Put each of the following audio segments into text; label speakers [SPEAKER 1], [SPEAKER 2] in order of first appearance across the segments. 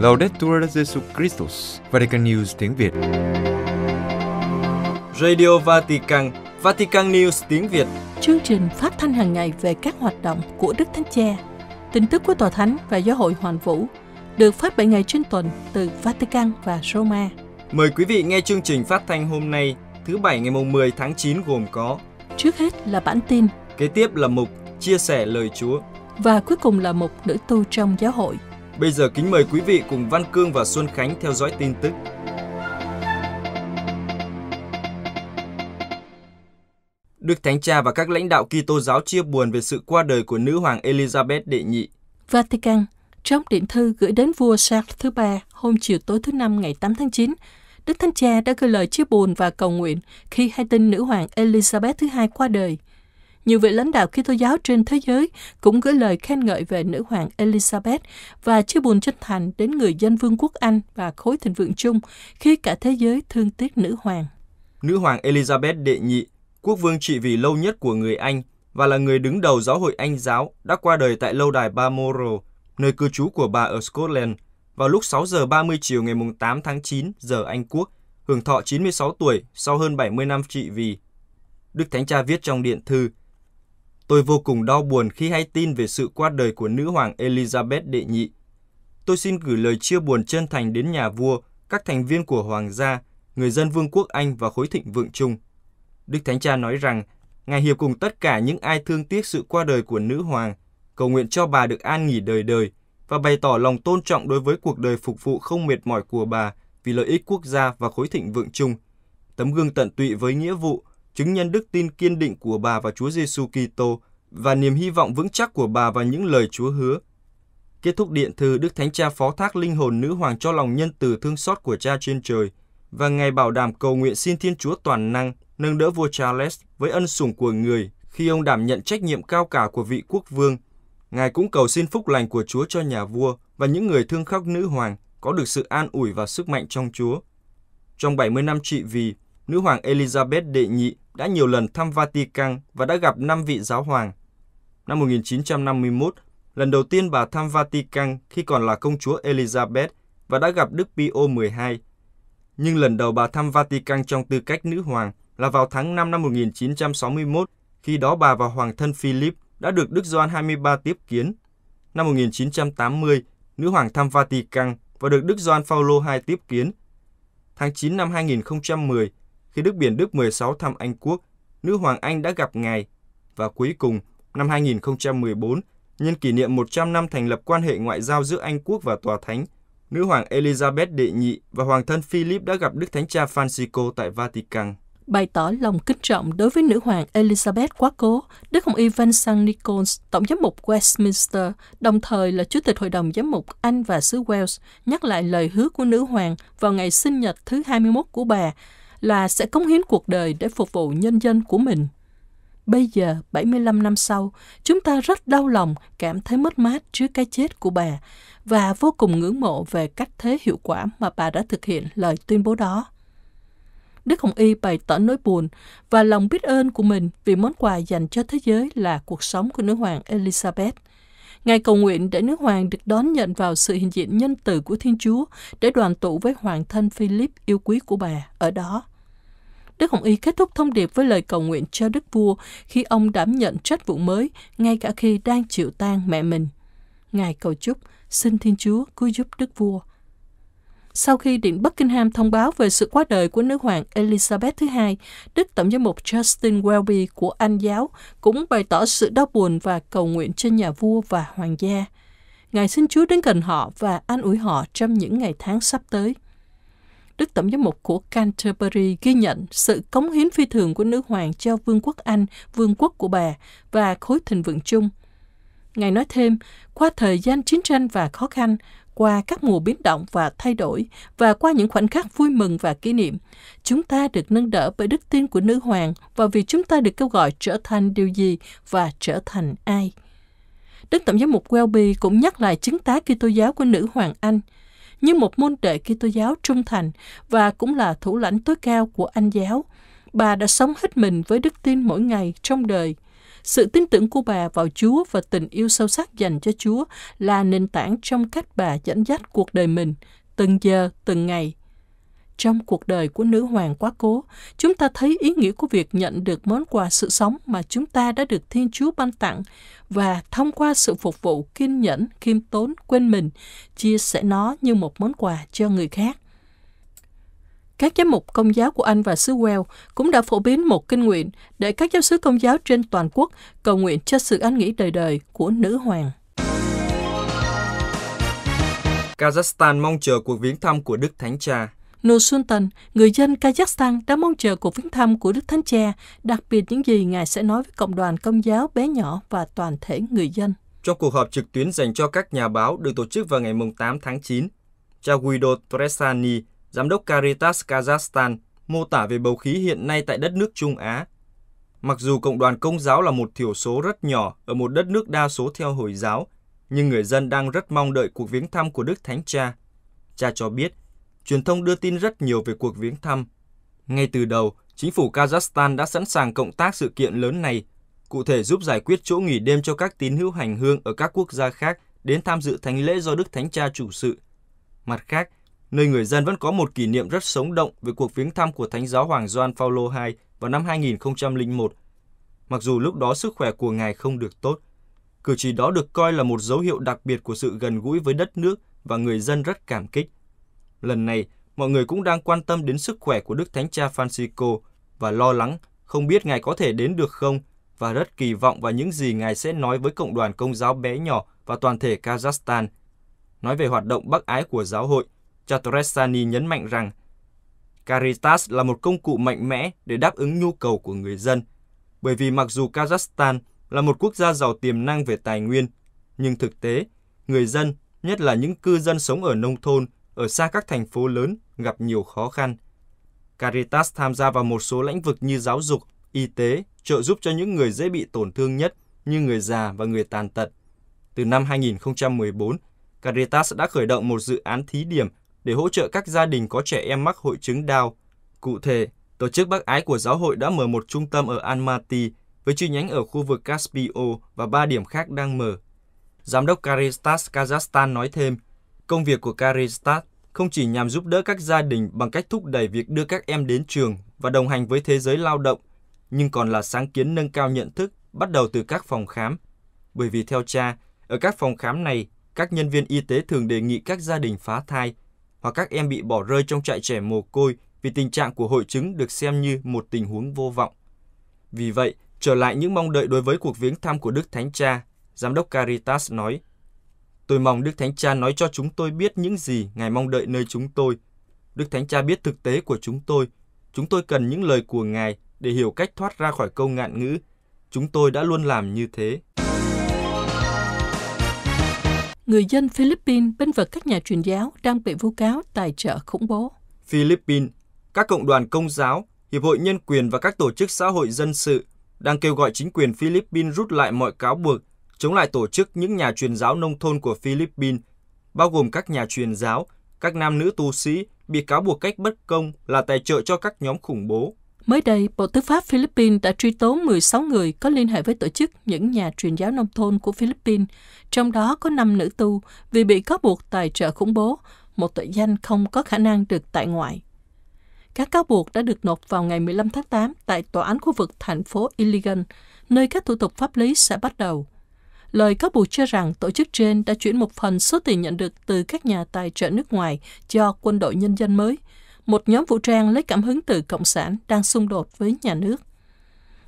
[SPEAKER 1] Laudetur Jesu Christus, Vatican News tiếng Việt. Radio Vatican, Vatican News tiếng Việt.
[SPEAKER 2] Chương trình phát thanh hàng ngày về các hoạt động của Đức Thánh Cha, tin tức của Tòa Thánh và Giáo hội Hoàn Vũ, được phát 7 ngày trên tuần từ Vatican và Roma.
[SPEAKER 1] Mời quý vị nghe chương trình phát thanh hôm nay, thứ Bảy ngày 10 tháng 9 gồm có
[SPEAKER 2] Trước hết là bản tin,
[SPEAKER 1] kế tiếp là mục chia sẻ lời Chúa.
[SPEAKER 2] Và cuối cùng là một nữ tu trong giáo hội.
[SPEAKER 1] Bây giờ kính mời quý vị cùng Văn Cương và Xuân Khánh theo dõi tin tức. Đức Thánh Cha và các lãnh đạo Kitô giáo chia buồn về sự qua đời của nữ hoàng Elizabeth đệ nhị.
[SPEAKER 2] Vatican, trong điện thư gửi đến vua Charles thứ ba hôm chiều tối thứ năm ngày 8 tháng 9, Đức Thánh Cha đã gửi lời chia buồn và cầu nguyện khi hai tin nữ hoàng Elizabeth thứ hai qua đời. Nhiều vị lãnh đạo Kitô giáo trên thế giới cũng gửi lời khen ngợi về nữ hoàng Elizabeth và chia buồn chân thành đến người dân Vương quốc Anh và khối thịnh vượng chung khi cả thế giới thương tiếc nữ hoàng.
[SPEAKER 1] Nữ hoàng Elizabeth đệ nhị, quốc vương trị vì lâu nhất của người Anh và là người đứng đầu giáo hội Anh giáo đã qua đời tại lâu đài Balmoral, nơi cư trú của bà ở Scotland, vào lúc 6 giờ 30 chiều ngày 8 tháng 9 giờ Anh Quốc, hưởng thọ 96 tuổi sau hơn 70 năm trị vì. Đức Thánh Cha viết trong điện thư, Tôi vô cùng đau buồn khi hay tin về sự qua đời của nữ hoàng Elizabeth đệ nhị. Tôi xin gửi lời chia buồn chân thành đến nhà vua, các thành viên của hoàng gia, người dân Vương quốc Anh và khối thịnh vượng chung. Đức Thánh Cha nói rằng, Ngài hiệp cùng tất cả những ai thương tiếc sự qua đời của nữ hoàng, cầu nguyện cho bà được an nghỉ đời đời và bày tỏ lòng tôn trọng đối với cuộc đời phục vụ không mệt mỏi của bà vì lợi ích quốc gia và khối thịnh vượng chung. Tấm gương tận tụy với nghĩa vụ, chứng nhân đức tin kiên định của bà và Chúa Giêsu Kitô và niềm hy vọng vững chắc của bà và những lời Chúa hứa. Kết thúc điện thư, Đức Thánh Cha phó thác linh hồn nữ hoàng cho lòng nhân từ thương xót của Cha trên trời và ngài bảo đảm cầu nguyện xin Thiên Chúa toàn năng nâng đỡ vua Charles với ân sủng của người khi ông đảm nhận trách nhiệm cao cả của vị quốc vương. Ngài cũng cầu xin phúc lành của Chúa cho nhà vua và những người thương khóc nữ hoàng có được sự an ủi và sức mạnh trong Chúa. Trong 70 năm trị vì, nữ hoàng Elizabeth đệ nhị đã nhiều lần thăm Vatican và đã gặp năm vị giáo hoàng. Năm 1951, lần đầu tiên bà thăm Vatican khi còn là công chúa Elizabeth và đã gặp Đức Pio XII. Nhưng lần đầu bà thăm Vatican trong tư cách nữ hoàng là vào tháng 5 năm 1961, khi đó bà và hoàng thân Philip đã được Đức Gioan 23 tiếp kiến. Năm 1980, nữ hoàng thăm Vatican và được Đức Gioan Phaolô II tiếp kiến. Tháng 9 năm 2010, khi Đức Biển Đức 16 thăm Anh Quốc, nữ hoàng Anh đã gặp ngài. Và cuối cùng, năm 2014, nhân kỷ niệm 100 năm thành lập quan hệ ngoại giao giữa Anh Quốc và Tòa Thánh, nữ hoàng Elizabeth đệ nhị và hoàng thân Philip đã gặp Đức Thánh Cha Francisco tại Vatican.
[SPEAKER 2] Bày tỏ lòng kính trọng đối với nữ hoàng Elizabeth quá cố, Đức Hồng Y Vincent Nichols, Tổng giám mục Westminster, đồng thời là Chủ tịch Hội đồng Giám mục Anh và xứ Wales, nhắc lại lời hứa của nữ hoàng vào ngày sinh nhật thứ 21 của bà, là sẽ cống hiến cuộc đời để phục vụ nhân dân của mình. Bây giờ, 75 năm sau, chúng ta rất đau lòng cảm thấy mất mát trước cái chết của bà và vô cùng ngưỡng mộ về cách thế hiệu quả mà bà đã thực hiện lời tuyên bố đó. Đức Hồng Y bày tỏ nỗi buồn và lòng biết ơn của mình vì món quà dành cho thế giới là cuộc sống của nữ hoàng Elizabeth. Ngài cầu nguyện để nước Hoàng được đón nhận vào sự hiện diện nhân từ của Thiên Chúa để đoàn tụ với Hoàng thân Philip yêu quý của bà ở đó. Đức Hồng Y kết thúc thông điệp với lời cầu nguyện cho Đức Vua khi ông đảm nhận trách vụ mới, ngay cả khi đang chịu tang mẹ mình. Ngài cầu chúc, xin Thiên Chúa cứu giúp Đức Vua sau khi Điện Buckingham thông báo về sự qua đời của nữ hoàng Elizabeth thứ hai, Đức Tổng giám mục Justin Welby của Anh giáo cũng bày tỏ sự đau buồn và cầu nguyện cho nhà vua và hoàng gia. Ngài xin Chúa đến gần họ và an ủi họ trong những ngày tháng sắp tới. Đức Tổng giám mục của Canterbury ghi nhận sự cống hiến phi thường của nữ hoàng cho Vương quốc Anh, Vương quốc của bà và khối thịnh vượng chung. Ngài nói thêm, qua thời gian chiến tranh và khó khăn, qua các mùa biến động và thay đổi và qua những khoảnh khắc vui mừng và kỷ niệm. Chúng ta được nâng đỡ bởi đức tin của nữ hoàng và vì chúng ta được kêu gọi trở thành điều gì và trở thành ai. Đức Tổng giám mục Welby cũng nhắc lại chứng tá Kitô giáo của nữ hoàng Anh như một môn đệ Kitô giáo trung thành và cũng là thủ lãnh tối cao của Anh giáo. Bà đã sống hết mình với đức tin mỗi ngày trong đời – sự tin tưởng của bà vào Chúa và tình yêu sâu sắc dành cho Chúa là nền tảng trong cách bà dẫn dắt cuộc đời mình, từng giờ, từng ngày. Trong cuộc đời của nữ hoàng quá cố, chúng ta thấy ý nghĩa của việc nhận được món quà sự sống mà chúng ta đã được Thiên Chúa ban tặng và thông qua sự phục vụ kiên nhẫn, khiêm tốn, quên mình, chia sẻ nó như một món quà cho người khác. Các giám mục công giáo của Anh và xứ Wales cũng đã phổ biến một kinh nguyện để các giáo sứ công giáo trên toàn quốc cầu nguyện cho sự an nghỉ đời đời của nữ hoàng.
[SPEAKER 1] Kazakhstan mong chờ cuộc viếng thăm của Đức Thánh Cha.
[SPEAKER 2] Nusultan, người dân Kazakhstan đã mong chờ cuộc viếng thăm của Đức Thánh Cha, đặc biệt những gì Ngài sẽ nói với cộng đoàn công giáo bé nhỏ và toàn thể người dân.
[SPEAKER 1] Trong cuộc họp trực tuyến dành cho các nhà báo được tổ chức vào ngày 8 tháng 9, cha Guido Tresani, Giám đốc Caritas Kazakhstan, mô tả về bầu khí hiện nay tại đất nước Trung Á. Mặc dù cộng đoàn công giáo là một thiểu số rất nhỏ ở một đất nước đa số theo Hồi giáo, nhưng người dân đang rất mong đợi cuộc viếng thăm của Đức Thánh Cha. Cha cho biết, truyền thông đưa tin rất nhiều về cuộc viếng thăm. Ngay từ đầu, chính phủ Kazakhstan đã sẵn sàng cộng tác sự kiện lớn này, cụ thể giúp giải quyết chỗ nghỉ đêm cho các tín hữu hành hương ở các quốc gia khác đến tham dự thánh lễ do Đức Thánh Cha chủ sự. Mặt khác, nơi người dân vẫn có một kỷ niệm rất sống động về cuộc viếng thăm của Thánh giáo Hoàng Gioan Paulo II vào năm 2001. Mặc dù lúc đó sức khỏe của ngài không được tốt, cử chỉ đó được coi là một dấu hiệu đặc biệt của sự gần gũi với đất nước và người dân rất cảm kích. Lần này, mọi người cũng đang quan tâm đến sức khỏe của Đức Thánh Cha Francisco và lo lắng không biết ngài có thể đến được không và rất kỳ vọng vào những gì ngài sẽ nói với cộng đoàn công giáo bé nhỏ và toàn thể Kazakhstan. Nói về hoạt động bác ái của giáo hội, Cha Torresani nhấn mạnh rằng Caritas là một công cụ mạnh mẽ để đáp ứng nhu cầu của người dân, bởi vì mặc dù Kazakhstan là một quốc gia giàu tiềm năng về tài nguyên, nhưng thực tế, người dân, nhất là những cư dân sống ở nông thôn, ở xa các thành phố lớn, gặp nhiều khó khăn. Caritas tham gia vào một số lĩnh vực như giáo dục, y tế, trợ giúp cho những người dễ bị tổn thương nhất như người già và người tàn tật. Từ năm 2014, Caritas đã khởi động một dự án thí điểm để hỗ trợ các gia đình có trẻ em mắc hội chứng Down. Cụ thể, Tổ chức Bác Ái của Giáo hội đã mở một trung tâm ở Almaty với chi nhánh ở khu vực Caspio và ba điểm khác đang mở. Giám đốc Caritas Kazakhstan nói thêm, công việc của Caritas không chỉ nhằm giúp đỡ các gia đình bằng cách thúc đẩy việc đưa các em đến trường và đồng hành với thế giới lao động, nhưng còn là sáng kiến nâng cao nhận thức bắt đầu từ các phòng khám. Bởi vì theo cha, ở các phòng khám này, các nhân viên y tế thường đề nghị các gia đình phá thai – hoặc các em bị bỏ rơi trong trại trẻ mồ côi vì tình trạng của hội chứng được xem như một tình huống vô vọng. Vì vậy, trở lại những mong đợi đối với cuộc viếng thăm của Đức Thánh Cha, Giám đốc Caritas nói, Tôi mong Đức Thánh Cha nói cho chúng tôi biết những gì Ngài mong đợi nơi chúng tôi. Đức Thánh Cha biết thực tế của chúng tôi. Chúng tôi cần những lời của Ngài để hiểu cách thoát ra khỏi câu ngạn ngữ. Chúng tôi đã luôn làm như thế
[SPEAKER 2] người dân Philippines bên vật các nhà truyền giáo đang bị vu cáo tài trợ khủng bố.
[SPEAKER 1] Philippines, các cộng đoàn công giáo, hiệp hội nhân quyền và các tổ chức xã hội dân sự đang kêu gọi chính quyền Philippines rút lại mọi cáo buộc chống lại tổ chức những nhà truyền giáo nông thôn của Philippines, bao gồm các nhà truyền giáo, các nam nữ tu sĩ bị cáo buộc cách bất công là tài trợ cho các nhóm khủng bố
[SPEAKER 2] Mới đây, Bộ Tư pháp Philippines đã truy tố 16 người có liên hệ với tổ chức những nhà truyền giáo nông thôn của Philippines, trong đó có 5 nữ tu vì bị cáo buộc tài trợ khủng bố, một tội danh không có khả năng được tại ngoại. Các cáo buộc đã được nộp vào ngày 15 tháng 8 tại Tòa án khu vực thành phố Iligan, nơi các thủ tục pháp lý sẽ bắt đầu. Lời cáo buộc cho rằng tổ chức trên đã chuyển một phần số tiền nhận được từ các nhà tài trợ nước ngoài cho quân đội nhân dân mới – một nhóm vũ trang lấy cảm hứng từ Cộng sản đang xung đột với nhà nước.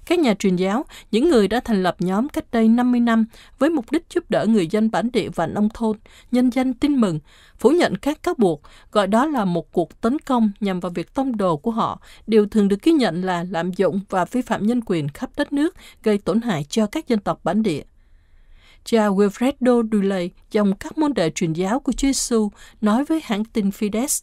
[SPEAKER 2] Các nhà truyền giáo, những người đã thành lập nhóm cách đây 50 năm với mục đích giúp đỡ người dân bản địa và nông thôn, nhân danh tin mừng, phủ nhận các cáo buộc, gọi đó là một cuộc tấn công nhằm vào việc tông đồ của họ, đều thường được ghi nhận là lạm dụng và vi phạm nhân quyền khắp đất nước, gây tổn hại cho các dân tộc bản địa. Cha Wilfredo Duley, dòng các môn đệ truyền giáo của chúa jesus nói với hãng tin Fides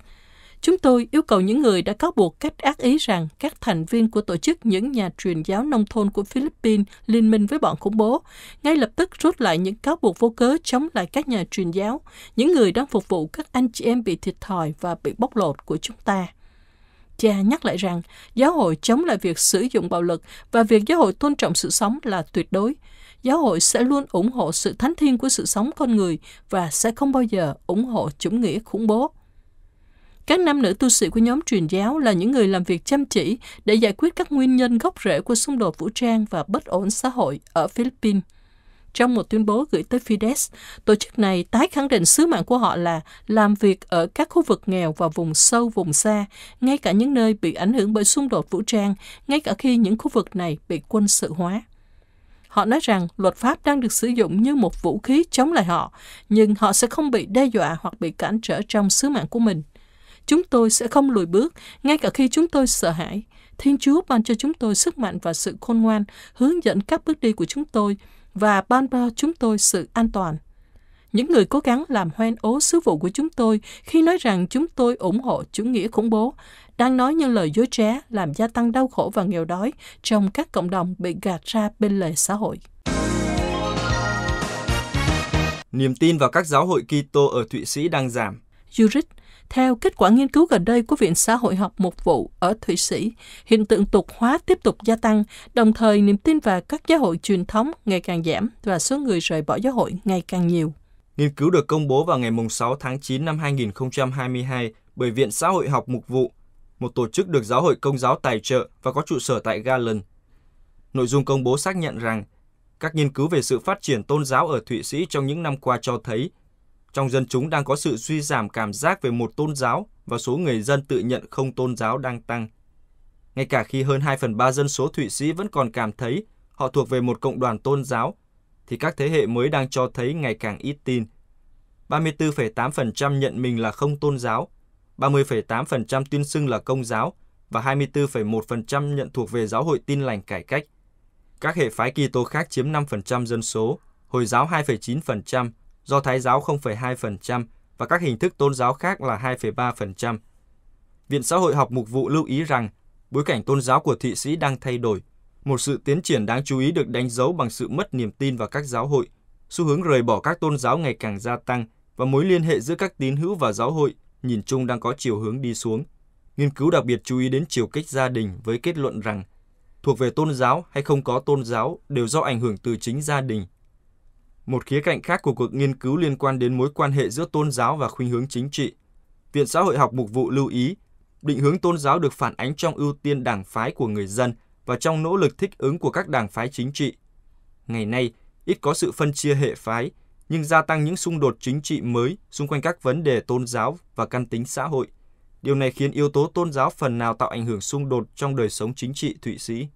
[SPEAKER 2] Chúng tôi yêu cầu những người đã cáo buộc cách ác ý rằng các thành viên của tổ chức những nhà truyền giáo nông thôn của Philippines liên minh với bọn khủng bố, ngay lập tức rút lại những cáo buộc vô cớ chống lại các nhà truyền giáo, những người đang phục vụ các anh chị em bị thiệt thòi và bị bóc lột của chúng ta. Cha nhắc lại rằng, giáo hội chống lại việc sử dụng bạo lực và việc giáo hội tôn trọng sự sống là tuyệt đối. Giáo hội sẽ luôn ủng hộ sự thánh thiên của sự sống con người và sẽ không bao giờ ủng hộ chủ nghĩa khủng bố. Các nam nữ tu sĩ của nhóm truyền giáo là những người làm việc chăm chỉ để giải quyết các nguyên nhân gốc rễ của xung đột vũ trang và bất ổn xã hội ở Philippines. Trong một tuyên bố gửi tới Fidesz, tổ chức này tái khẳng định sứ mạng của họ là làm việc ở các khu vực nghèo và vùng sâu, vùng xa, ngay cả những nơi bị ảnh hưởng bởi xung đột vũ trang, ngay cả khi những khu vực này bị quân sự hóa. Họ nói rằng luật pháp đang được sử dụng như một vũ khí chống lại họ, nhưng họ sẽ không bị đe dọa hoặc bị cản trở trong sứ mạng của mình – Chúng tôi sẽ không lùi bước, ngay cả khi chúng tôi sợ hãi. Thiên Chúa ban cho chúng tôi sức mạnh và sự khôn ngoan, hướng dẫn các bước đi của chúng tôi và ban cho chúng tôi sự an toàn. Những người cố gắng làm hoen ố sứ vụ của chúng tôi khi nói rằng chúng tôi ủng hộ chủ nghĩa khủng bố, đang nói những lời dối trá làm gia tăng đau khổ và nghèo đói trong các cộng đồng bị gạt ra bên lề xã hội.
[SPEAKER 1] Niềm tin vào các giáo hội Kitô ở Thụy Sĩ
[SPEAKER 2] đang giảm. Zurich, theo kết quả nghiên cứu gần đây của Viện Xã hội học một vụ ở Thụy Sĩ, hiện tượng tục hóa tiếp tục gia tăng, đồng thời niềm tin vào các giáo hội truyền thống ngày càng giảm và số người rời bỏ giáo hội ngày càng nhiều.
[SPEAKER 1] Nghiên cứu được công bố vào ngày 6 tháng 9 năm 2022 bởi Viện Xã hội học mục vụ, một tổ chức được giáo hội công giáo tài trợ và có trụ sở tại Galen. Nội dung công bố xác nhận rằng các nghiên cứu về sự phát triển tôn giáo ở Thụy Sĩ trong những năm qua cho thấy trong dân chúng đang có sự suy giảm cảm giác về một tôn giáo và số người dân tự nhận không tôn giáo đang tăng. Ngay cả khi hơn 2 phần 3 dân số Thụy Sĩ vẫn còn cảm thấy họ thuộc về một cộng đoàn tôn giáo, thì các thế hệ mới đang cho thấy ngày càng ít tin. 34,8% nhận mình là không tôn giáo, 30,8% tuyên xưng là công giáo và 24,1% nhận thuộc về giáo hội tin lành cải cách. Các hệ phái Kitô khác chiếm 5% dân số, Hồi giáo 2,9%, Do Thái giáo 0,2% và các hình thức tôn giáo khác là 2,3%. Viện Xã hội học mục vụ lưu ý rằng bối cảnh tôn giáo của thị sĩ đang thay đổi. Một sự tiến triển đáng chú ý được đánh dấu bằng sự mất niềm tin vào các giáo hội, xu hướng rời bỏ các tôn giáo ngày càng gia tăng và mối liên hệ giữa các tín hữu và giáo hội nhìn chung đang có chiều hướng đi xuống. Nghiên cứu đặc biệt chú ý đến chiều kích gia đình với kết luận rằng thuộc về tôn giáo hay không có tôn giáo đều do ảnh hưởng từ chính gia đình một khía cạnh khác của cuộc nghiên cứu liên quan đến mối quan hệ giữa tôn giáo và khuynh hướng chính trị. Viện Xã hội học Mục vụ lưu ý, định hướng tôn giáo được phản ánh trong ưu tiên đảng phái của người dân và trong nỗ lực thích ứng của các đảng phái chính trị. Ngày nay, ít có sự phân chia hệ phái, nhưng gia tăng những xung đột chính trị mới xung quanh các vấn đề tôn giáo và căn tính xã hội. Điều này khiến yếu tố tôn giáo phần nào tạo ảnh hưởng xung đột trong đời sống chính trị Thụy Sĩ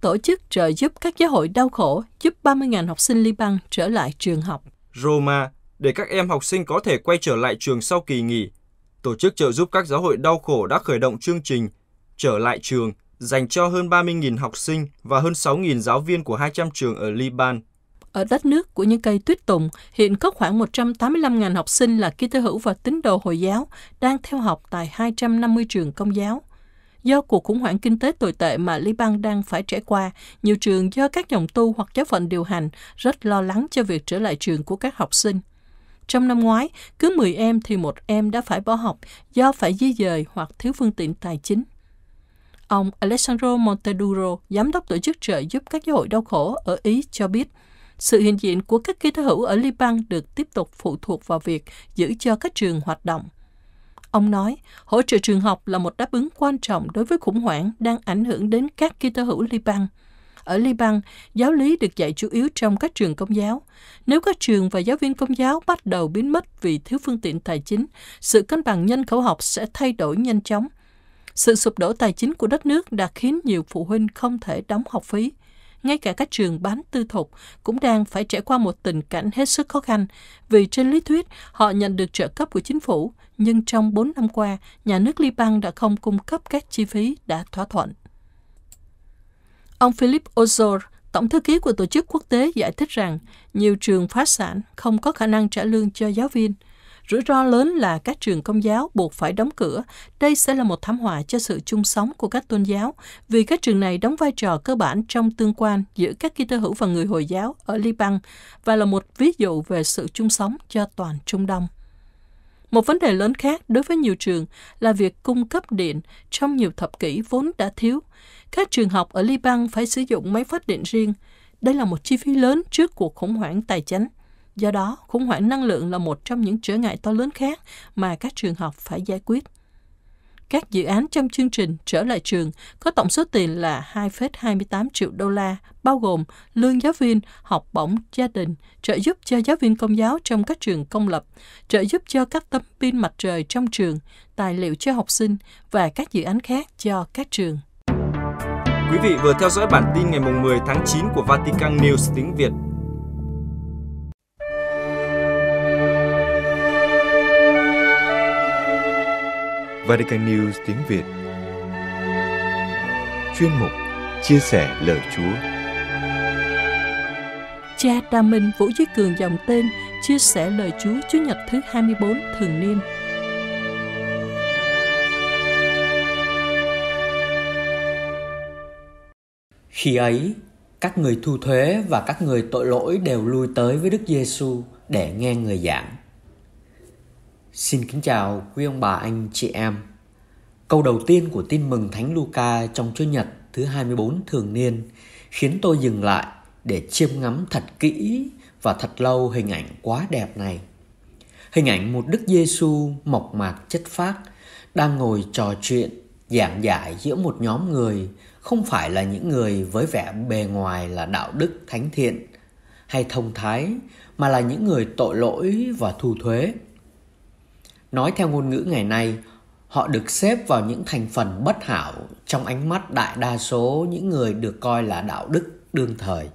[SPEAKER 2] tổ chức trợ giúp các giáo hội đau khổ giúp 30.000 học sinh Liban trở lại trường học.
[SPEAKER 1] Roma, để các em học sinh có thể quay trở lại trường sau kỳ nghỉ, tổ chức trợ giúp các giáo hội đau khổ đã khởi động chương trình Trở lại trường dành cho hơn 30.000 học sinh và hơn 6.000 giáo viên của 200 trường ở Liban.
[SPEAKER 2] Ở đất nước của những cây tuyết tùng, hiện có khoảng 185.000 học sinh là ký tơ hữu và tín đồ Hồi giáo đang theo học tại 250 trường công giáo. Do cuộc khủng hoảng kinh tế tồi tệ mà Liban đang phải trải qua, nhiều trường do các dòng tu hoặc giáo phận điều hành rất lo lắng cho việc trở lại trường của các học sinh. Trong năm ngoái, cứ 10 em thì một em đã phải bỏ học do phải di dời hoặc thiếu phương tiện tài chính. Ông Alessandro Monteduro, giám đốc tổ chức trợ giúp các giáo hội đau khổ ở Ý cho biết, sự hiện diện của các ký tế hữu ở Liban được tiếp tục phụ thuộc vào việc giữ cho các trường hoạt động. Ông nói, hỗ trợ trường học là một đáp ứng quan trọng đối với khủng hoảng đang ảnh hưởng đến các Kitô hữu Liban. Ở Liban, giáo lý được dạy chủ yếu trong các trường công giáo. Nếu các trường và giáo viên công giáo bắt đầu biến mất vì thiếu phương tiện tài chính, sự cân bằng nhân khẩu học sẽ thay đổi nhanh chóng. Sự sụp đổ tài chính của đất nước đã khiến nhiều phụ huynh không thể đóng học phí ngay cả các trường bán tư thục cũng đang phải trải qua một tình cảnh hết sức khó khăn, vì trên lý thuyết họ nhận được trợ cấp của chính phủ, nhưng trong 4 năm qua, nhà nước Liban đã không cung cấp các chi phí đã thỏa thuận. Ông Philip Ozor, Tổng thư ký của Tổ chức Quốc tế giải thích rằng nhiều trường phá sản không có khả năng trả lương cho giáo viên – Rủi ro lớn là các trường công giáo buộc phải đóng cửa. Đây sẽ là một thảm họa cho sự chung sống của các tôn giáo, vì các trường này đóng vai trò cơ bản trong tương quan giữa các Kitô hữu và người Hồi giáo ở Liban và là một ví dụ về sự chung sống cho toàn Trung Đông. Một vấn đề lớn khác đối với nhiều trường là việc cung cấp điện trong nhiều thập kỷ vốn đã thiếu. Các trường học ở Liban phải sử dụng máy phát điện riêng. Đây là một chi phí lớn trước cuộc khủng hoảng tài chính. Do đó, khủng hoảng năng lượng là một trong những trở ngại to lớn khác mà các trường học phải giải quyết. Các dự án trong chương trình Trở lại trường có tổng số tiền là 2,28 triệu đô la, bao gồm lương giáo viên, học bổng gia đình, trợ giúp cho giáo viên công giáo trong các trường công lập, trợ giúp cho các tấm pin mặt trời trong trường, tài liệu cho học sinh và các dự án khác cho các trường.
[SPEAKER 1] Quý vị vừa theo dõi bản tin ngày 10 tháng 9 của Vatican News tiếng Việt. Vatican News tiếng Việt Chuyên mục Chia sẻ lời Chúa
[SPEAKER 2] Cha Đa Minh Vũ Duy Cường dòng tên chia sẻ lời Chúa Chúa Nhật thứ 24 thường niên
[SPEAKER 3] Khi ấy, các người thu thuế và các người tội lỗi đều lui tới với Đức Giêsu để nghe người giảng Xin kính chào quý ông bà anh chị em. Câu đầu tiên của tin mừng Thánh Luca trong Chúa Nhật thứ 24 thường niên khiến tôi dừng lại để chiêm ngắm thật kỹ và thật lâu hình ảnh quá đẹp này. Hình ảnh một Đức Giêsu mộc mạc chất phác đang ngồi trò chuyện giảng giải giữa một nhóm người không phải là những người với vẻ bề ngoài là đạo đức thánh thiện hay thông thái mà là những người tội lỗi và thù thuế Nói theo ngôn ngữ ngày nay, họ được xếp vào những thành phần bất hảo trong ánh mắt đại đa số những người được coi là đạo đức đương thời.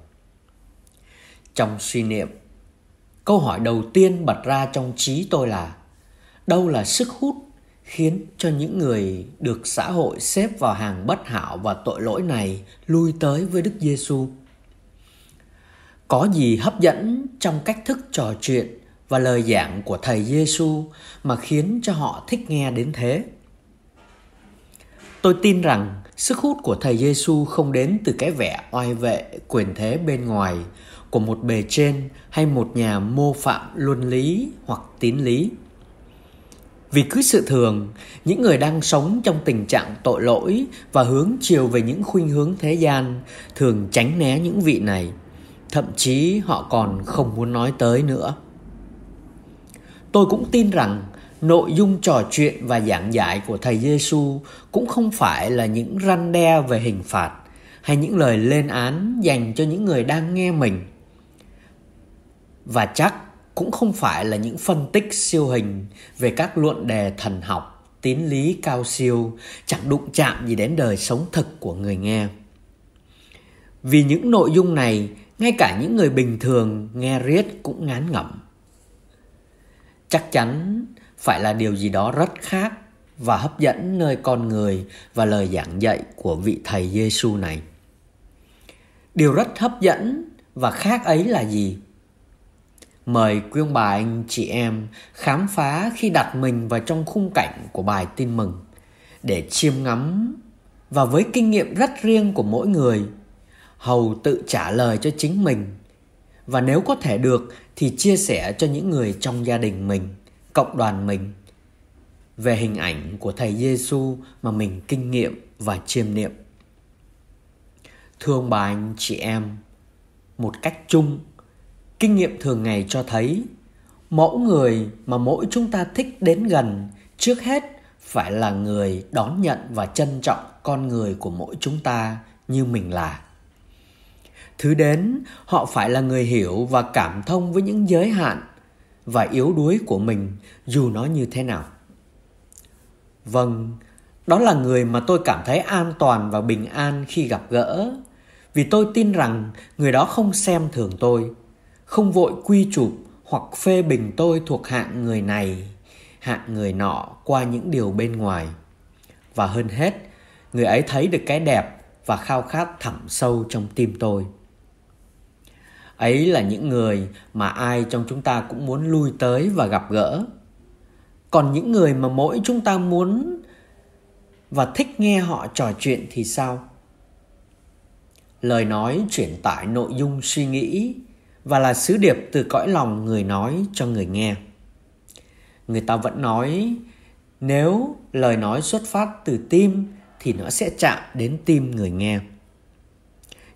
[SPEAKER 3] Trong suy niệm, câu hỏi đầu tiên bật ra trong trí tôi là đâu là sức hút khiến cho những người được xã hội xếp vào hàng bất hảo và tội lỗi này lui tới với Đức Giêsu. Có gì hấp dẫn trong cách thức trò chuyện và lời giảng của thầy Giêsu mà khiến cho họ thích nghe đến thế. Tôi tin rằng sức hút của thầy Giêsu không đến từ cái vẻ oai vệ quyền thế bên ngoài của một bề trên hay một nhà mô phạm luân lý hoặc tín lý. Vì cứ sự thường, những người đang sống trong tình trạng tội lỗi và hướng chiều về những khuynh hướng thế gian thường tránh né những vị này, thậm chí họ còn không muốn nói tới nữa. Tôi cũng tin rằng nội dung trò chuyện và giảng dạy của thầy Giêsu cũng không phải là những răn đe về hình phạt hay những lời lên án dành cho những người đang nghe mình. Và chắc cũng không phải là những phân tích siêu hình về các luận đề thần học, tín lý cao siêu chẳng đụng chạm gì đến đời sống thực của người nghe. Vì những nội dung này, ngay cả những người bình thường nghe riết cũng ngán ngẩm chắc chắn phải là điều gì đó rất khác và hấp dẫn nơi con người và lời giảng dạy của vị thầy Giêsu này. Điều rất hấp dẫn và khác ấy là gì? Mời quý ông bà anh chị em khám phá khi đặt mình vào trong khung cảnh của bài tin mừng để chiêm ngắm và với kinh nghiệm rất riêng của mỗi người, hầu tự trả lời cho chính mình và nếu có thể được thì chia sẻ cho những người trong gia đình mình, cộng đoàn mình về hình ảnh của thầy Giêsu mà mình kinh nghiệm và chiêm niệm. Thưa ông bà anh chị em, một cách chung, kinh nghiệm thường ngày cho thấy mẫu người mà mỗi chúng ta thích đến gần trước hết phải là người đón nhận và trân trọng con người của mỗi chúng ta như mình là thứ đến họ phải là người hiểu và cảm thông với những giới hạn và yếu đuối của mình dù nó như thế nào vâng đó là người mà tôi cảm thấy an toàn và bình an khi gặp gỡ vì tôi tin rằng người đó không xem thường tôi không vội quy chụp hoặc phê bình tôi thuộc hạng người này hạng người nọ qua những điều bên ngoài và hơn hết người ấy thấy được cái đẹp và khao khát thẳm sâu trong tim tôi ấy là những người mà ai trong chúng ta cũng muốn lui tới và gặp gỡ còn những người mà mỗi chúng ta muốn và thích nghe họ trò chuyện thì sao lời nói truyền tải nội dung suy nghĩ và là sứ điệp từ cõi lòng người nói cho người nghe người ta vẫn nói nếu lời nói xuất phát từ tim thì nó sẽ chạm đến tim người nghe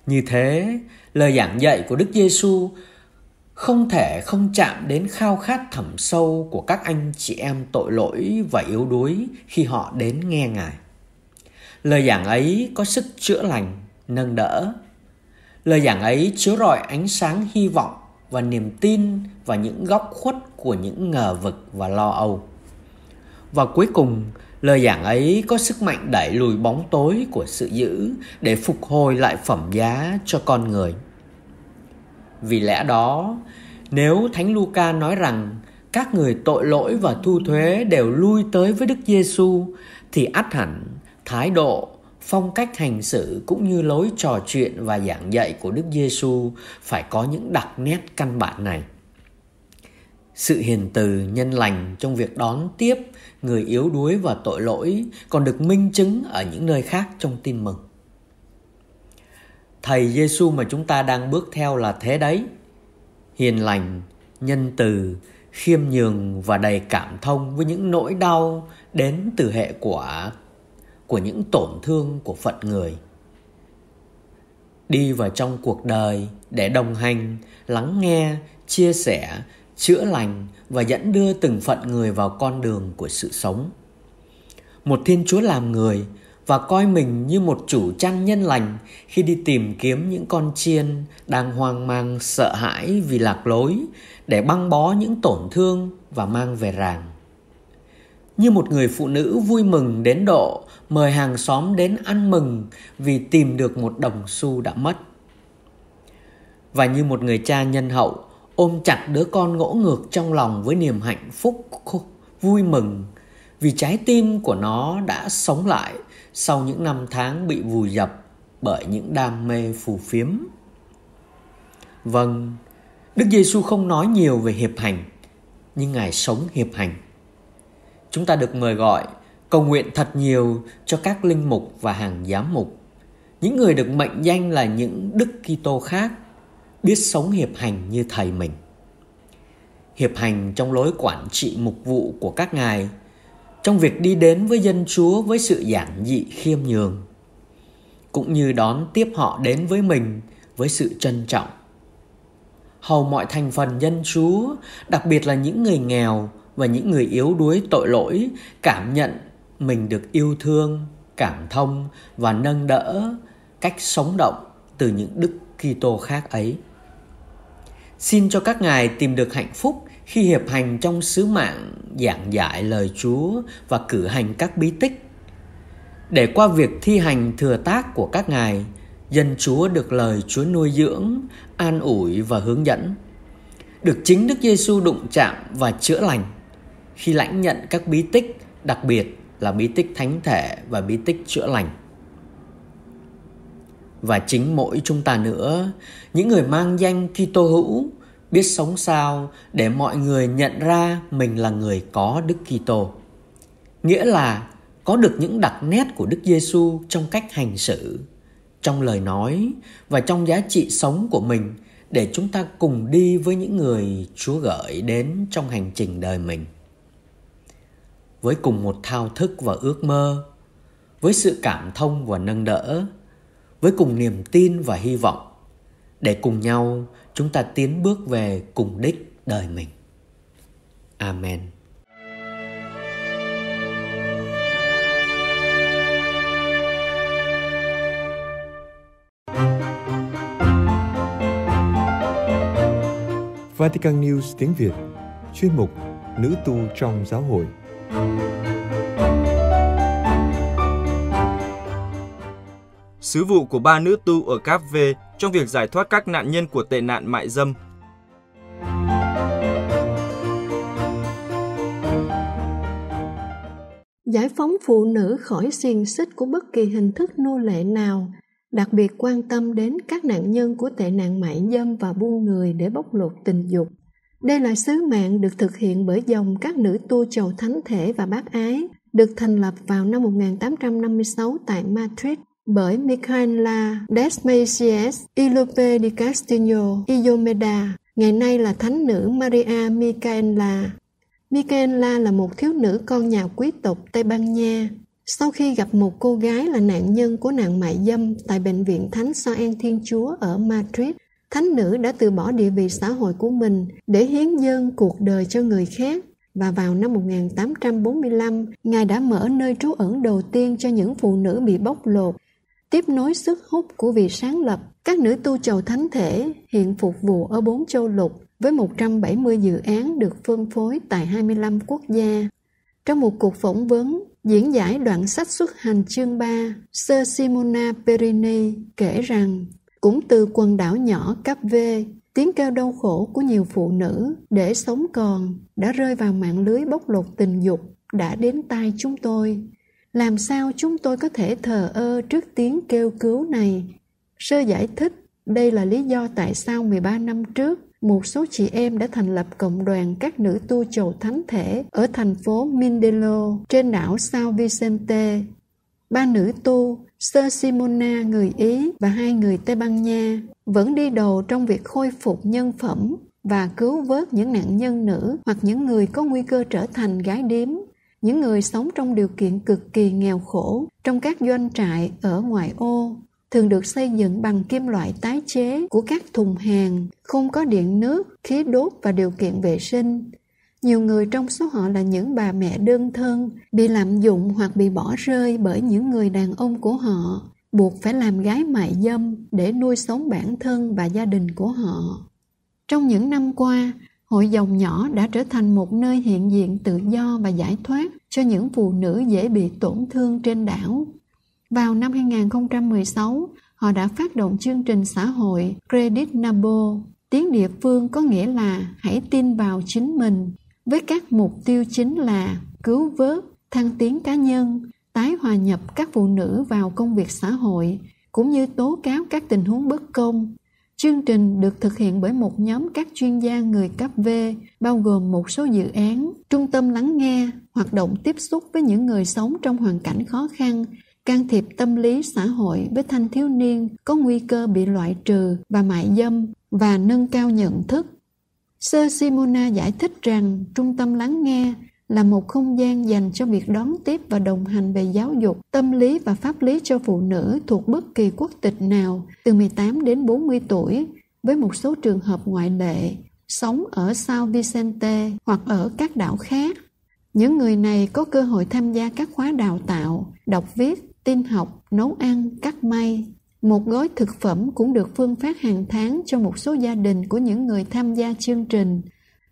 [SPEAKER 3] như thế lời giảng dạy của Đức Giêsu không thể không chạm đến khao khát thẳm sâu của các anh chị em tội lỗi và yếu đuối khi họ đến nghe Ngài. Lời giảng ấy có sức chữa lành, nâng đỡ. Lời giảng ấy chiếu rọi ánh sáng hy vọng và niềm tin và những góc khuất của những ngờ vực và lo âu. Và cuối cùng, lời giảng ấy có sức mạnh đẩy lùi bóng tối của sự dữ để phục hồi lại phẩm giá cho con người. Vì lẽ đó, nếu Thánh Luca nói rằng các người tội lỗi và thu thuế đều lui tới với Đức Giêsu thì ắt hẳn thái độ, phong cách hành xử cũng như lối trò chuyện và giảng dạy của Đức Giêsu phải có những đặc nét căn bản này. Sự hiền từ nhân lành trong việc đón tiếp người yếu đuối và tội lỗi còn được minh chứng ở những nơi khác trong tin mừng thầy Giêsu mà chúng ta đang bước theo là thế đấy. Hiền lành, nhân từ, khiêm nhường và đầy cảm thông với những nỗi đau đến từ hệ quả của những tổn thương của phận người. Đi vào trong cuộc đời để đồng hành, lắng nghe, chia sẻ, chữa lành và dẫn đưa từng phận người vào con đường của sự sống. Một Thiên Chúa làm người và coi mình như một chủ trang nhân lành khi đi tìm kiếm những con chiên đang hoang mang sợ hãi vì lạc lối để băng bó những tổn thương và mang về ràng. Như một người phụ nữ vui mừng đến độ mời hàng xóm đến ăn mừng vì tìm được một đồng xu đã mất. Và như một người cha nhân hậu ôm chặt đứa con ngỗ ngược trong lòng với niềm hạnh phúc vui mừng vì trái tim của nó đã sống lại sau những năm tháng bị vùi dập bởi những đam mê phù phiếm. Vâng, Đức Giêsu không nói nhiều về hiệp hành, nhưng Ngài sống hiệp hành. Chúng ta được mời gọi cầu nguyện thật nhiều cho các linh mục và hàng giám mục, những người được mệnh danh là những Đức Kitô khác, biết sống hiệp hành như thầy mình. Hiệp hành trong lối quản trị mục vụ của các ngài – trong việc đi đến với dân Chúa với sự giản dị khiêm nhường, cũng như đón tiếp họ đến với mình với sự trân trọng. Hầu mọi thành phần dân Chúa, đặc biệt là những người nghèo và những người yếu đuối tội lỗi cảm nhận mình được yêu thương, cảm thông và nâng đỡ cách sống động từ những đức Kitô khác ấy. Xin cho các ngài tìm được hạnh phúc khi hiệp hành trong sứ mạng giảng dạy lời Chúa và cử hành các bí tích. Để qua việc thi hành thừa tác của các ngài, dân Chúa được lời Chúa nuôi dưỡng, an ủi và hướng dẫn. Được chính Đức Giêsu đụng chạm và chữa lành khi lãnh nhận các bí tích, đặc biệt là bí tích thánh thể và bí tích chữa lành. Và chính mỗi chúng ta nữa, những người mang danh Kitô hữu biết sống sao để mọi người nhận ra mình là người có Đức Kitô. Nghĩa là có được những đặc nét của Đức Giêsu trong cách hành xử, trong lời nói và trong giá trị sống của mình để chúng ta cùng đi với những người Chúa gửi đến trong hành trình đời mình. Với cùng một thao thức và ước mơ, với sự cảm thông và nâng đỡ, với cùng niềm tin và hy vọng, để cùng nhau chúng ta tiến bước về cùng đích đời mình. Amen. Vatican News tiếng Việt, chuyên mục Nữ tu trong giáo hội.
[SPEAKER 1] Sứ vụ của ba nữ tu ở Cap V trong việc giải thoát các nạn nhân của tệ nạn mại dâm.
[SPEAKER 4] Giải phóng phụ nữ khỏi xiềng xích của bất kỳ hình thức nô lệ nào, đặc biệt quan tâm đến các nạn nhân của tệ nạn mại dâm và buôn người để bóc lột tình dục. Đây là sứ mạng được thực hiện bởi dòng các nữ tu chầu thánh thể và bác ái, được thành lập vào năm 1856 tại Madrid bởi Michaela Desmaisiers, Ilope de Castillo, Iomeda, ngày nay là thánh nữ Maria Michaela. Michaela là một thiếu nữ con nhà quý tộc Tây Ban Nha. Sau khi gặp một cô gái là nạn nhân của nạn mại dâm tại Bệnh viện Thánh Gioan Thiên Chúa ở Madrid, thánh nữ đã từ bỏ địa vị xã hội của mình để hiến dâng cuộc đời cho người khác và vào năm 1845, Ngài đã mở nơi trú ẩn đầu tiên cho những phụ nữ bị bóc lột tiếp nối sức hút của vị sáng lập. Các nữ tu chầu thánh thể hiện phục vụ ở bốn châu lục với 170 dự án được phân phối tại 25 quốc gia. Trong một cuộc phỏng vấn, diễn giải đoạn sách xuất hành chương 3, Sơ Simona Perini kể rằng cũng từ quần đảo nhỏ Cap Verde, tiếng kêu đau khổ của nhiều phụ nữ để sống còn đã rơi vào mạng lưới bóc lột tình dục đã đến tai chúng tôi làm sao chúng tôi có thể thờ ơ trước tiếng kêu cứu này sơ giải thích đây là lý do tại sao 13 năm trước một số chị em đã thành lập cộng đoàn các nữ tu chầu thánh thể ở thành phố Mindelo trên đảo Sao Vicente. Ba nữ tu, Sơ Simona người Ý và hai người Tây Ban Nha vẫn đi đầu trong việc khôi phục nhân phẩm và cứu vớt những nạn nhân nữ hoặc những người có nguy cơ trở thành gái điếm những người sống trong điều kiện cực kỳ nghèo khổ trong các doanh trại ở ngoại ô thường được xây dựng bằng kim loại tái chế của các thùng hàng, không có điện nước, khí đốt và điều kiện vệ sinh. Nhiều người trong số họ là những bà mẹ đơn thân, bị lạm dụng hoặc bị bỏ rơi bởi những người đàn ông của họ, buộc phải làm gái mại dâm để nuôi sống bản thân và gia đình của họ. Trong những năm qua, Hội dòng nhỏ đã trở thành một nơi hiện diện tự do và giải thoát cho những phụ nữ dễ bị tổn thương trên đảo. Vào năm 2016, họ đã phát động chương trình xã hội Credit Nabo. Tiếng địa phương có nghĩa là hãy tin vào chính mình với các mục tiêu chính là cứu vớt, thăng tiến cá nhân, tái hòa nhập các phụ nữ vào công việc xã hội cũng như tố cáo các tình huống bất công Chương trình được thực hiện bởi một nhóm các chuyên gia người cấp V, bao gồm một số dự án, trung tâm lắng nghe, hoạt động tiếp xúc với những người sống trong hoàn cảnh khó khăn, can thiệp tâm lý xã hội với thanh thiếu niên có nguy cơ bị loại trừ và mại dâm và nâng cao nhận thức. Sơ Simona giải thích rằng trung tâm lắng nghe là một không gian dành cho việc đón tiếp và đồng hành về giáo dục, tâm lý và pháp lý cho phụ nữ thuộc bất kỳ quốc tịch nào từ 18 đến 40 tuổi, với một số trường hợp ngoại lệ, sống ở Sao Vicente hoặc ở các đảo khác. Những người này có cơ hội tham gia các khóa đào tạo, đọc viết, tin học, nấu ăn, cắt may. Một gói thực phẩm cũng được phương phát hàng tháng cho một số gia đình của những người tham gia chương trình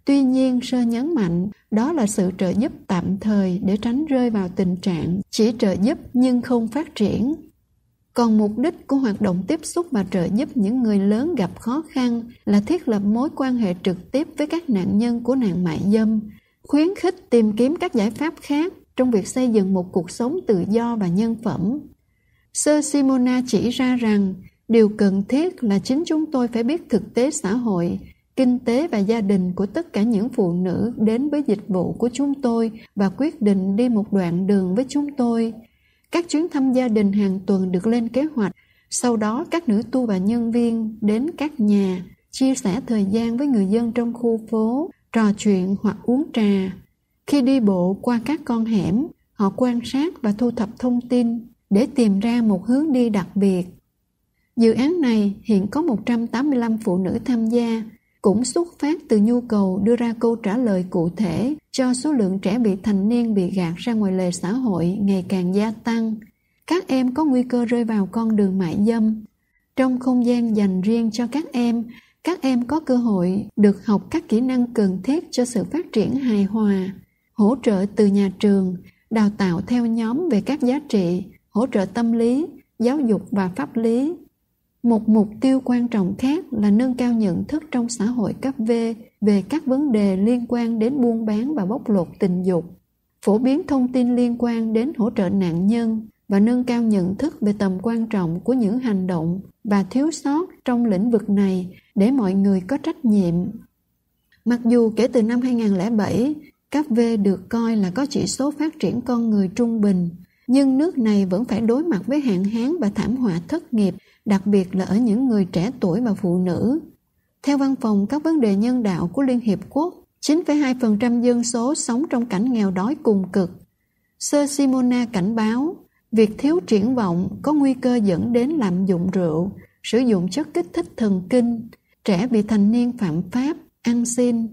[SPEAKER 4] Tuy nhiên, sơ nhấn mạnh, đó là sự trợ giúp tạm thời để tránh rơi vào tình trạng chỉ trợ giúp nhưng không phát triển. Còn mục đích của hoạt động tiếp xúc và trợ giúp những người lớn gặp khó khăn là thiết lập mối quan hệ trực tiếp với các nạn nhân của nạn mại dâm, khuyến khích tìm kiếm các giải pháp khác trong việc xây dựng một cuộc sống tự do và nhân phẩm. Sơ Simona chỉ ra rằng điều cần thiết là chính chúng tôi phải biết thực tế xã hội kinh tế và gia đình của tất cả những phụ nữ đến với dịch vụ của chúng tôi và quyết định đi một đoạn đường với chúng tôi. Các chuyến thăm gia đình hàng tuần được lên kế hoạch, sau đó các nữ tu và nhân viên đến các nhà, chia sẻ thời gian với người dân trong khu phố, trò chuyện hoặc uống trà. Khi đi bộ qua các con hẻm, họ quan sát và thu thập thông tin để tìm ra một hướng đi đặc biệt. Dự án này hiện có 185 phụ nữ tham gia cũng xuất phát từ nhu cầu đưa ra câu trả lời cụ thể cho số lượng trẻ bị thành niên bị gạt ra ngoài lề xã hội ngày càng gia tăng. Các em có nguy cơ rơi vào con đường mại dâm. Trong không gian dành riêng cho các em, các em có cơ hội được học các kỹ năng cần thiết cho sự phát triển hài hòa, hỗ trợ từ nhà trường, đào tạo theo nhóm về các giá trị, hỗ trợ tâm lý, giáo dục và pháp lý, một mục tiêu quan trọng khác là nâng cao nhận thức trong xã hội cấp v về các vấn đề liên quan đến buôn bán và bóc lột tình dục phổ biến thông tin liên quan đến hỗ trợ nạn nhân và nâng cao nhận thức về tầm quan trọng của những hành động và thiếu sót trong lĩnh vực này để mọi người có trách nhiệm. Mặc dù kể từ năm 2007, các V được coi là có chỉ số phát triển con người trung bình, nhưng nước này vẫn phải đối mặt với hạn hán và thảm họa thất nghiệp đặc biệt là ở những người trẻ tuổi và phụ nữ. Theo Văn phòng các vấn đề nhân đạo của Liên Hiệp Quốc, 9,2% dân số sống trong cảnh nghèo đói cùng cực. Sơ Simona cảnh báo, việc thiếu triển vọng có nguy cơ dẫn đến lạm dụng rượu, sử dụng chất kích thích thần kinh, trẻ bị thành niên phạm pháp, ăn xin.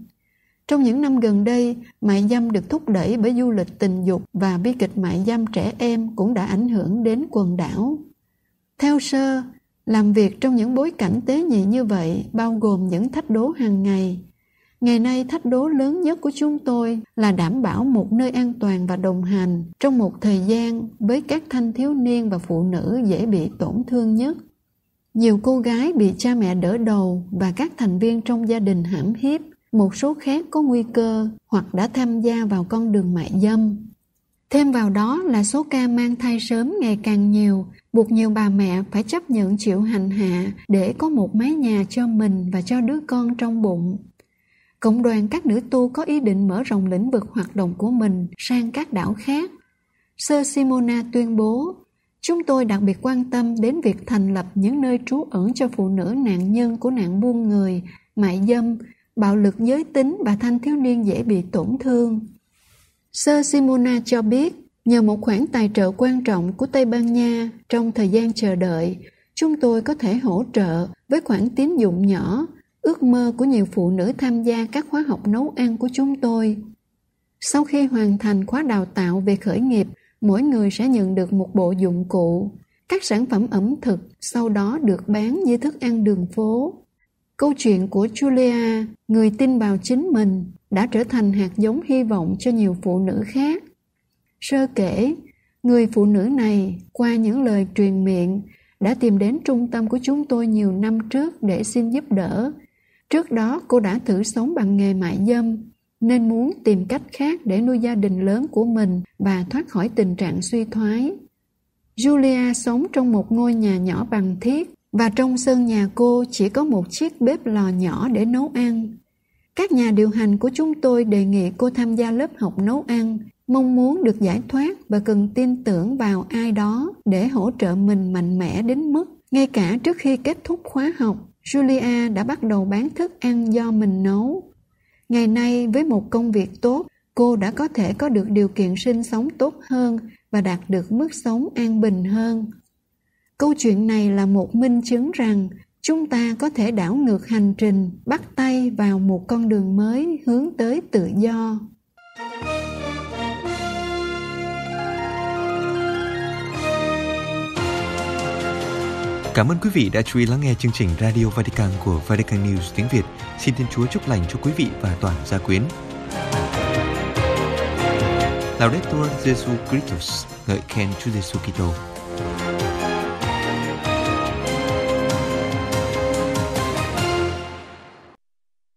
[SPEAKER 4] Trong những năm gần đây, mại dâm được thúc đẩy bởi du lịch tình dục và bi kịch mại dâm trẻ em cũng đã ảnh hưởng đến quần đảo. Theo sơ, làm việc trong những bối cảnh tế nhị như vậy bao gồm những thách đố hàng ngày ngày nay thách đố lớn nhất của chúng tôi là đảm bảo một nơi an toàn và đồng hành trong một thời gian với các thanh thiếu niên và phụ nữ dễ bị tổn thương nhất nhiều cô gái bị cha mẹ đỡ đầu và các thành viên trong gia đình hãm hiếp một số khác có nguy cơ hoặc đã tham gia vào con đường mại dâm Thêm vào đó là số ca mang thai sớm ngày càng nhiều, buộc nhiều bà mẹ phải chấp nhận chịu hành hạ để có một mái nhà cho mình và cho đứa con trong bụng. Cộng đoàn các nữ tu có ý định mở rộng lĩnh vực hoạt động của mình sang các đảo khác. Sơ Simona tuyên bố, chúng tôi đặc biệt quan tâm đến việc thành lập những nơi trú ẩn cho phụ nữ nạn nhân của nạn buôn người, mại dâm, bạo lực giới tính và thanh thiếu niên dễ bị tổn thương. Sơ Simona cho biết, nhờ một khoản tài trợ quan trọng của Tây Ban Nha trong thời gian chờ đợi, chúng tôi có thể hỗ trợ với khoản tín dụng nhỏ, ước mơ của nhiều phụ nữ tham gia các khóa học nấu ăn của chúng tôi. Sau khi hoàn thành khóa đào tạo về khởi nghiệp, mỗi người sẽ nhận được một bộ dụng cụ. Các sản phẩm ẩm thực sau đó được bán như thức ăn đường phố. Câu chuyện của Julia, người tin vào chính mình, đã trở thành hạt giống hy vọng cho nhiều phụ nữ khác. Sơ kể, người phụ nữ này qua những lời truyền miệng đã tìm đến trung tâm của chúng tôi nhiều năm trước để xin giúp đỡ. Trước đó cô đã thử sống bằng nghề mại dâm nên muốn tìm cách khác để nuôi gia đình lớn của mình và thoát khỏi tình trạng suy thoái. Julia sống trong một ngôi nhà nhỏ bằng thiết và trong sân nhà cô chỉ có một chiếc bếp lò nhỏ để nấu ăn. Các nhà điều hành của chúng tôi đề nghị cô tham gia lớp học nấu ăn, mong muốn được giải thoát và cần tin tưởng vào ai đó để hỗ trợ mình mạnh mẽ đến mức ngay cả trước khi kết thúc khóa học, Julia đã bắt đầu bán thức ăn do mình nấu. Ngày nay với một công việc tốt, cô đã có thể có được điều kiện sinh sống tốt hơn và đạt được mức sống an bình hơn. Câu chuyện này là một minh chứng rằng chúng ta có thể đảo ngược hành trình bắt tay vào một con đường mới hướng tới tự do
[SPEAKER 1] Cảm ơn quý vị đã chú ý lắng nghe chương trình Radio Vatican của Vatican News tiếng Việt. Xin Thiên Chúa chúc lành cho quý vị và toàn gia quyến. Laudetur Jesu Christus, ngợi khen Chúa Giêsu
[SPEAKER 4] Kitô.